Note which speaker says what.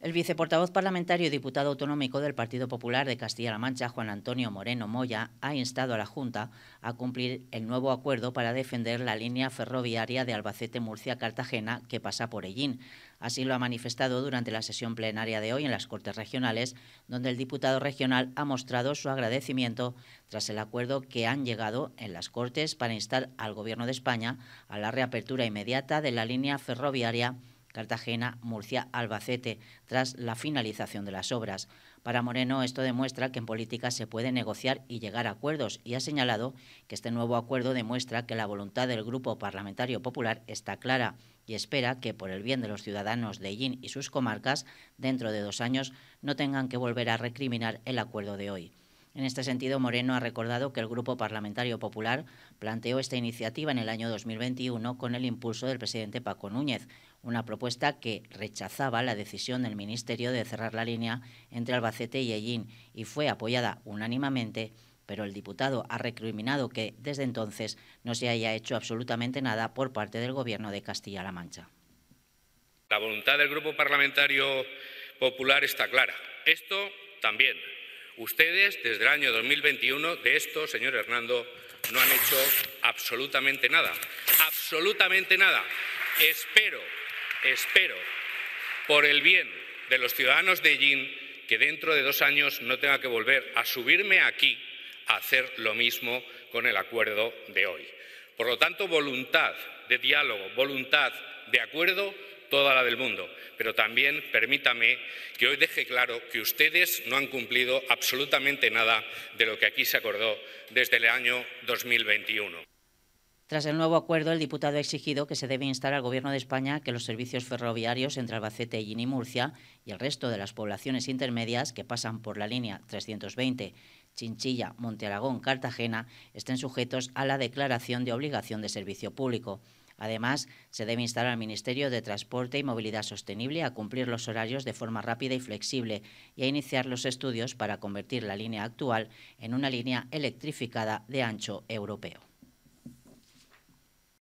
Speaker 1: El viceportavoz parlamentario y diputado autonómico del Partido Popular de Castilla-La Mancha, Juan Antonio Moreno Moya, ha instado a la Junta a cumplir el nuevo acuerdo para defender la línea ferroviaria de Albacete-Murcia-Cartagena que pasa por Ellín. Así lo ha manifestado durante la sesión plenaria de hoy en las Cortes Regionales, donde el diputado regional ha mostrado su agradecimiento tras el acuerdo que han llegado en las Cortes para instar al Gobierno de España a la reapertura inmediata de la línea ferroviaria Cartagena, Murcia, Albacete, tras la finalización de las obras. Para Moreno, esto demuestra que en política se puede negociar y llegar a acuerdos y ha señalado que este nuevo acuerdo demuestra que la voluntad del Grupo Parlamentario Popular está clara y espera que, por el bien de los ciudadanos de Ellín y sus comarcas, dentro de dos años no tengan que volver a recriminar el acuerdo de hoy. En este sentido, Moreno ha recordado que el Grupo Parlamentario Popular planteó esta iniciativa en el año 2021 con el impulso del presidente Paco Núñez, una propuesta que rechazaba la decisión del Ministerio de cerrar la línea entre Albacete y Ellín y fue apoyada unánimemente pero el diputado ha recriminado que desde entonces no se haya hecho absolutamente nada por parte del Gobierno de Castilla-La Mancha.
Speaker 2: La voluntad del Grupo Parlamentario Popular está clara. Esto también. Ustedes, desde el año 2021, de esto, señor Hernando, no han hecho absolutamente nada. Absolutamente nada. Espero, espero, por el bien de los ciudadanos de Yin, que dentro de dos años no tenga que volver a subirme aquí a hacer lo mismo con el acuerdo de hoy. Por lo tanto, voluntad de diálogo, voluntad de acuerdo toda la del mundo. Pero también permítame que hoy deje claro que ustedes no han cumplido absolutamente nada de lo que aquí se acordó desde el año 2021.
Speaker 1: Tras el nuevo acuerdo, el diputado ha exigido que se debe instar al Gobierno de España que los servicios ferroviarios entre Albacete, y Murcia y el resto de las poblaciones intermedias que pasan por la línea 320 Chinchilla, Montealagón, Cartagena estén sujetos a la declaración de obligación de servicio público. Además, se debe instar al Ministerio de Transporte y Movilidad Sostenible a cumplir los horarios de forma rápida y flexible y a iniciar los estudios para convertir la línea actual en una línea electrificada de ancho europeo.